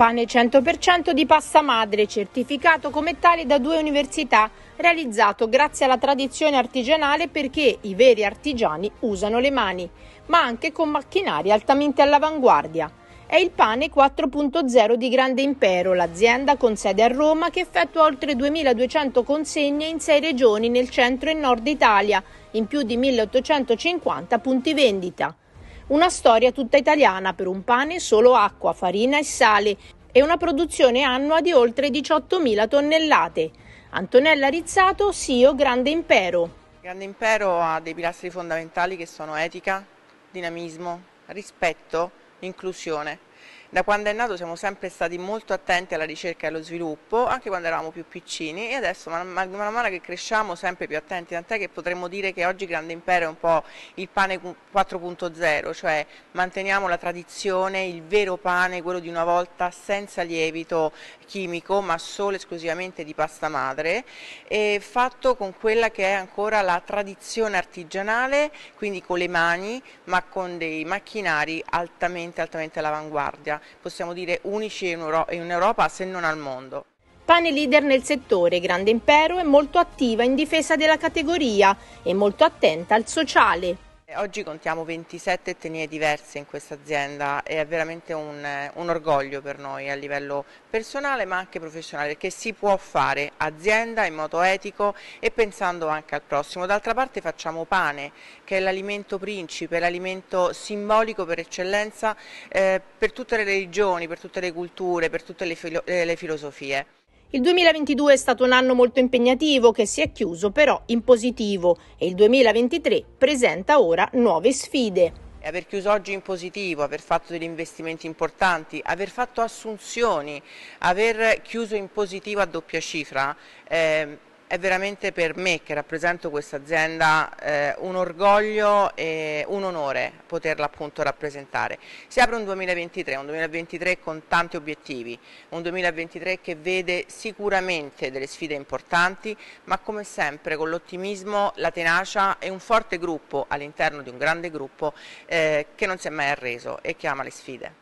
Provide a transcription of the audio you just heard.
Pane 100% di pasta madre, certificato come tale da due università, realizzato grazie alla tradizione artigianale perché i veri artigiani usano le mani, ma anche con macchinari altamente all'avanguardia. È il Pane 4.0 di Grande Impero, l'azienda con sede a Roma che effettua oltre 2200 consegne in sei regioni nel centro e nord Italia, in più di 1850 punti vendita. Una storia tutta italiana per un pane solo acqua, farina e sale e una produzione annua di oltre 18.000 tonnellate. Antonella Rizzato, CEO Grande Impero. Grande Impero ha dei pilastri fondamentali che sono etica, dinamismo, rispetto, inclusione da quando è nato siamo sempre stati molto attenti alla ricerca e allo sviluppo, anche quando eravamo più piccini e adesso man, man, man mano che cresciamo sempre più attenti, tant'è che potremmo dire che oggi Grande Impero è un po' il pane 4.0, cioè manteniamo la tradizione, il vero pane, quello di una volta senza lievito chimico ma solo e esclusivamente di pasta madre, e fatto con quella che è ancora la tradizione artigianale, quindi con le mani ma con dei macchinari altamente, altamente all'avanguardia possiamo dire unici in Europa se non al mondo. Pane leader nel settore, Grande Impero è molto attiva in difesa della categoria e molto attenta al sociale. Eh, oggi contiamo 27 etnie diverse in questa azienda e è veramente un, eh, un, orgoglio per noi a livello personale ma anche professionale perché si può fare azienda in modo etico e pensando anche al prossimo. D'altra parte facciamo pane che è l'alimento principe, l'alimento simbolico per eccellenza eh, per tutte le religioni, per tutte le culture, per tutte le, filo eh, le filosofie. Il 2022 è stato un anno molto impegnativo che si è chiuso però in positivo e il 2023 presenta ora nuove sfide. E aver chiuso oggi in positivo, aver fatto degli investimenti importanti, aver fatto assunzioni, aver chiuso in positivo a doppia cifra, eh, è veramente per me che rappresento questa azienda eh, un orgoglio e un onore poterla appunto rappresentare. Si apre un 2023, un 2023 con tanti obiettivi, un 2023 che vede sicuramente delle sfide importanti, ma come sempre con l'ottimismo, la tenacia e un forte gruppo all'interno di un grande gruppo eh, che non si è mai arreso e che ama le sfide.